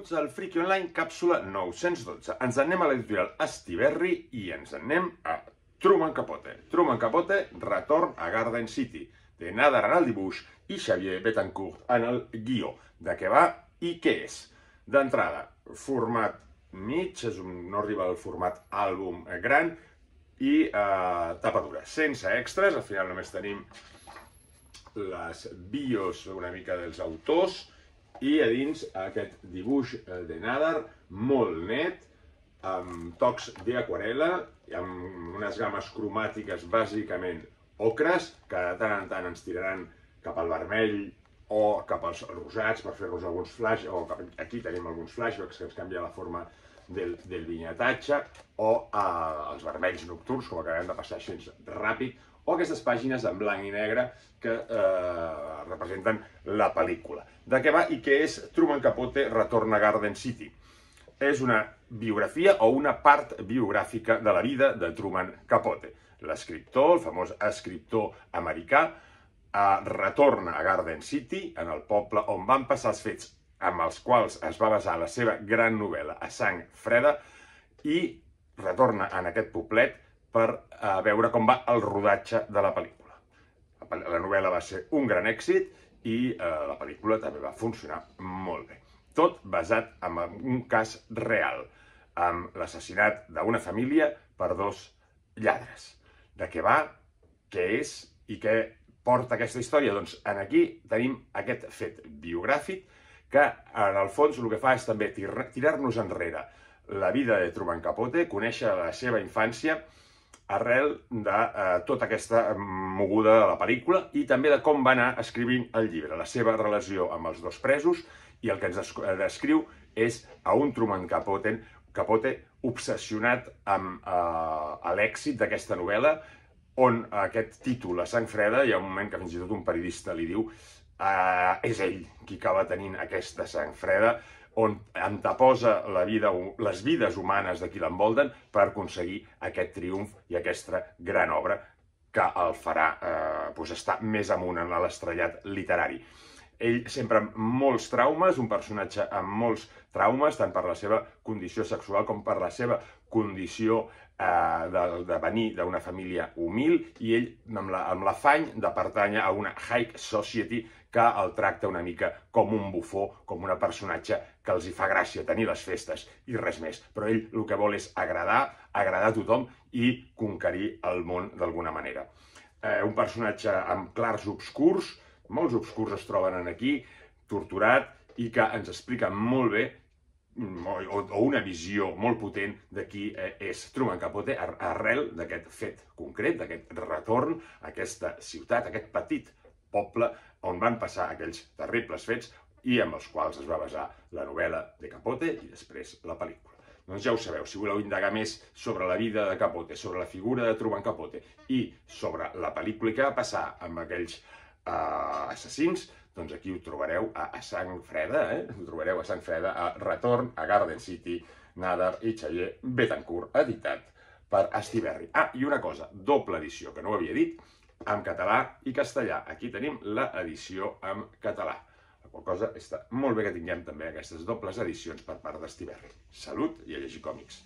benvinguts al Friki Online càpsula 912. Ens anem a l'editorial Estiberri i ens anem a Truman Capote. Truman Capote, retorn a Garden City, de Nader en el dibuix i Xavier Betancourt en el guió. De què va i què és? D'entrada, format mig, és un, no arriba al format àlbum gran, i eh, tapa dura, sense extras, al final només tenim les bios una mica dels autors, i a dins aquest dibuix eh, de Nadar molt net, amb tocs d'aquarela, amb unes games cromàtiques bàsicament ocres, que de tant en tant ens tiraran cap al vermell o cap als rosats per fer-nos alguns flash, o cap, aquí tenim alguns flashbacks que ens canvia la forma del, del vinyatatge o eh, els vermells nocturns, com acabem de passar així ràpid, o aquestes pàgines en blanc i negre que eh, representen la pel·lícula. De què va i què és Truman Capote Retorna a Garden City? És una biografia o una part biogràfica de la vida de Truman Capote. L'escriptor, el famós escriptor americà, eh, retorna a Garden City, en el poble on van passar els fets amb els quals es va basar la seva gran novel·la A sang freda i retorna en aquest poblet per eh, veure com va el rodatge de la pel·lícula. La, novel·la va ser un gran èxit i eh, la pel·lícula també va funcionar molt bé. Tot basat en un cas real, amb l'assassinat d'una família per dos lladres. De què va, què és i què porta aquesta història? Doncs en aquí tenim aquest fet biogràfic que en el fons el que fa és també tirar-nos enrere la vida de Truman Capote, conèixer la seva infància arrel de eh, tota aquesta moguda de la pel·lícula i també de com va anar escrivint el llibre, la seva relació amb els dos presos i el que ens descriu és a un Truman Capote, Capote obsessionat amb eh, l'èxit d'aquesta novel·la on aquest títol, La sang freda, hi ha un moment que fins i tot un periodista li diu eh, és ell qui acaba tenint aquesta sang freda, on anteposa la vida, les vides humanes de qui l'envolten per aconseguir aquest triomf i aquesta gran obra que el farà eh, doncs estar més amunt en l'estrellat literari ell sempre amb molts traumes, un personatge amb molts traumes, tant per la seva condició sexual com per la seva condició eh, de, de venir d'una família humil, i ell amb l'afany la, de pertànyer a una high society que el tracta una mica com un bufó, com un personatge que els hi fa gràcia tenir les festes i res més. Però ell el que vol és agradar, agradar a tothom i conquerir el món d'alguna manera. Eh, un personatge amb clars obscurs, molts obscurs es troben aquí, torturat, i que ens explica molt bé mm, o, o una visió molt potent de qui eh, és Truman Capote arrel d'aquest fet concret, d'aquest retorn a aquesta ciutat, a aquest petit poble on van passar aquells terribles fets i amb els quals es va basar la novel·la de Capote i després la pel·lícula. Doncs ja ho sabeu, si voleu indagar més sobre la vida de Capote, sobre la figura de Truman Capote i sobre la pel·lícula que va passar amb aquells uh, assassins, doncs aquí ho trobareu a, a Sang Freda, eh? Ho trobareu a Sang Freda, a Retorn a Garden City, Nadar i Xavier Betancourt, editat per Estiberri. Ah, i una cosa, doble edició, que no ho havia dit, en català i castellà. Aquí tenim l'edició en català. La qual cosa està molt bé que tinguem també aquestes dobles edicions per part d'Estiberri. Salut i a llegir còmics.